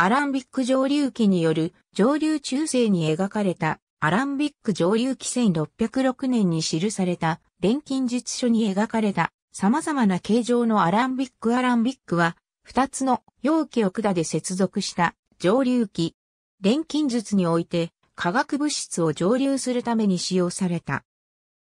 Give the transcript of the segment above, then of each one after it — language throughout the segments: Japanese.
アランビック上流機による上流中世に描かれたアランビック上流機。1606年に記された錬金術書に描かれた様々な形状のアランビックアランビックは2つの容器を管で接続した上流器。錬金術において化学物質を上流するために使用された。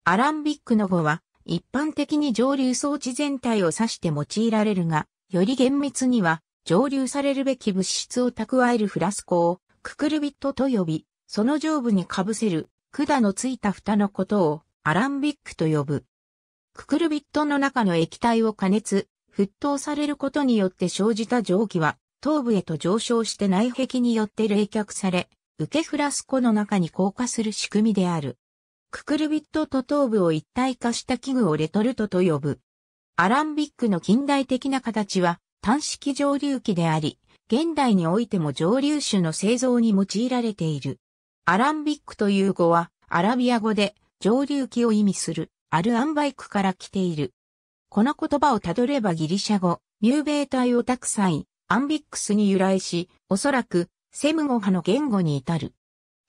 アランビックの語は一般的に上流装置全体を指して用いられるが、より厳密には蒸留されるべき物質を蓄えるフラスコを、ククルビットと呼び、その上部にかぶせる、管のついた蓋のことを、アランビックと呼ぶ。ククルビットの中の液体を加熱、沸騰されることによって生じた蒸気は、頭部へと上昇して内壁によって冷却され、受けフラスコの中に硬化する仕組みである。ククルビットと頭部を一体化した器具をレトルトと呼ぶ。アランビックの近代的な形は、単式蒸留機であり、現代においても蒸留酒の製造に用いられている。アランビックという語は、アラビア語で蒸留機を意味するアルアンバイクから来ている。この言葉をたどればギリシャ語、ミューベータイをたくさん、アンビックスに由来し、おそらくセムゴ派の言語に至る。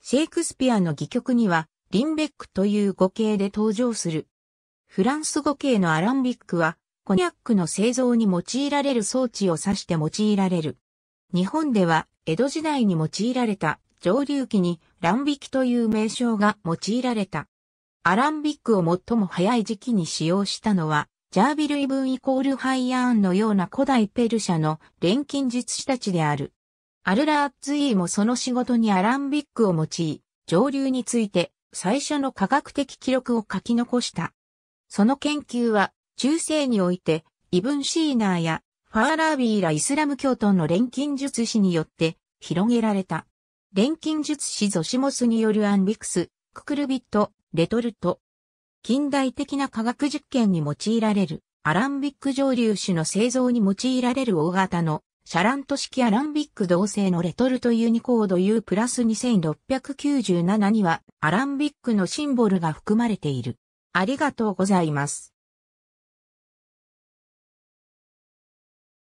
シェイクスピアの戯曲には、リンベックという語形で登場する。フランス語形のアランビックは、コニャックの製造に用いられる装置を指して用いられる。日本では江戸時代に用いられた蒸留機に乱引きという名称が用いられた。アランビックを最も早い時期に使用したのは、ジャービルイブンイコールハイヤーンのような古代ペルシャの錬金術師たちである。アルラーツイーもその仕事にアランビックを用い、上流について最初の科学的記録を書き残した。その研究は中世において、イブン・シーナーやファーラービーらイスラム教徒の錬金術師によって広げられた。錬金術師ゾシモスによるアンビクス、ククルビット、レトルト。近代的な科学実験に用いられる、アランビック蒸留酒の製造に用いられる大型の、シャラント式アランビック同性のレトルトユニコード U プラス2697には、アランビックのシンボルが含まれている。ありがとうございます。